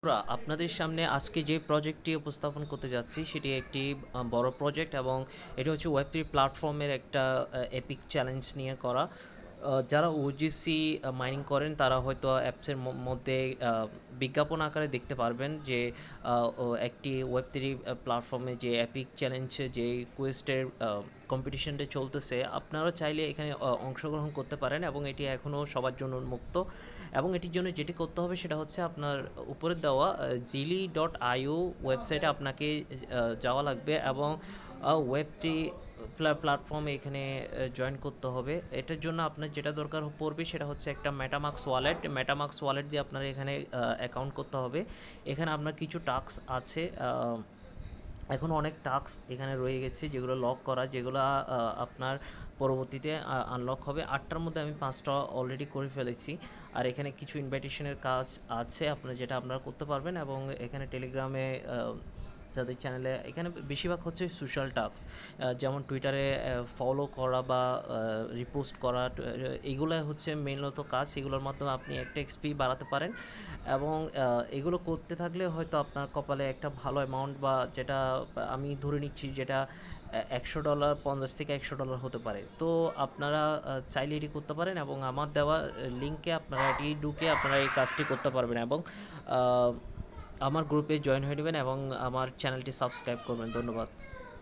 বন্ধুরা আপনাদের সামনে আজকে যে প্রজেক্টটি উপস্থাপন করতে যাচ্ছি সেটি একটি বড় প্রজেক্ট এবং এটি হচ্ছে ওয়েব থ্রি প্ল্যাটফর্মের একটা এপিক চ্যালেঞ্জ নিয়ে করা যারা ওজিসি মাইনিং করেন তারা হয়তো অ্যাপসের মধ্যে বিজ্ঞাপন আকারে দেখতে পারবেন যে একটি ওয়েব থ্রি প্ল্যাটফর্মে যে অ্যাপিক চ্যালেঞ্জ যে কোয়েস্টের কম্পিটিশনটা চলতেছে আপনারা চাইলে এখানে অংশগ্রহণ করতে পারেন এবং এটি এখনও সবার জন্য উন্মুক্ত এবং এটির জন্য যেটি করতে হবে সেটা হচ্ছে আপনার উপরে দেওয়া জিলি ডট আইও ওয়েবসাইটে আপনাকে যাওয়া লাগবে এবং ওয়েবটি প্ল্যাটফর্মে এখানে জয়েন করতে হবে এটার জন্য আপনার যেটা দরকার পড়বে সেটা হচ্ছে একটা ম্যাটামাক্স ওয়ালেট ম্যাটামাক্স ওয়ালেট দিয়ে আপনার এখানে অ্যাকাউন্ট করতে হবে এখানে আপনার কিছু টাস্ক আছে এখন অনেক টাস্ক এখানে রয়ে গেছে যেগুলো লক করা যেগুলো আপনার পরবর্তীতে আনলক হবে আটটার মধ্যে আমি পাঁচটা অলরেডি করে ফেলেছি আর এখানে কিছু ইনভাইটেশনের কাজ আছে আপনার যেটা আপনারা করতে পারবেন এবং এখানে টেলিগ্রামে তাদের চ্যানেলে এখানে বেশিরভাগ হচ্ছে সোশ্যাল টাস্ক যেমন টুইটারে ফলো করা বা রিপোস্ট করা এগুলো হচ্ছে মেনত কাজ এগুলোর মাধ্যমে আপনি একটা এক্সপি বাড়াতে পারেন এবং এগুলো করতে থাকলে হয়তো আপনার কপালে একটা ভালো অ্যামাউন্ট বা যেটা আমি ধরে নিচ্ছি যেটা একশো ডলার পঞ্চাশ থেকে একশো ডলার হতে পারে তো আপনারা চাইলে এটি করতে পারেন এবং আমার দেওয়া লিঙ্কে আপনারা এটি ঢুকে আপনারা এই কাজটি করতে পারবেন এবং আমার গ্রুপে জয়েন হয়ে নেবেন এবং আমার চ্যানেলটি সাবস্ক্রাইব করবেন ধন্যবাদ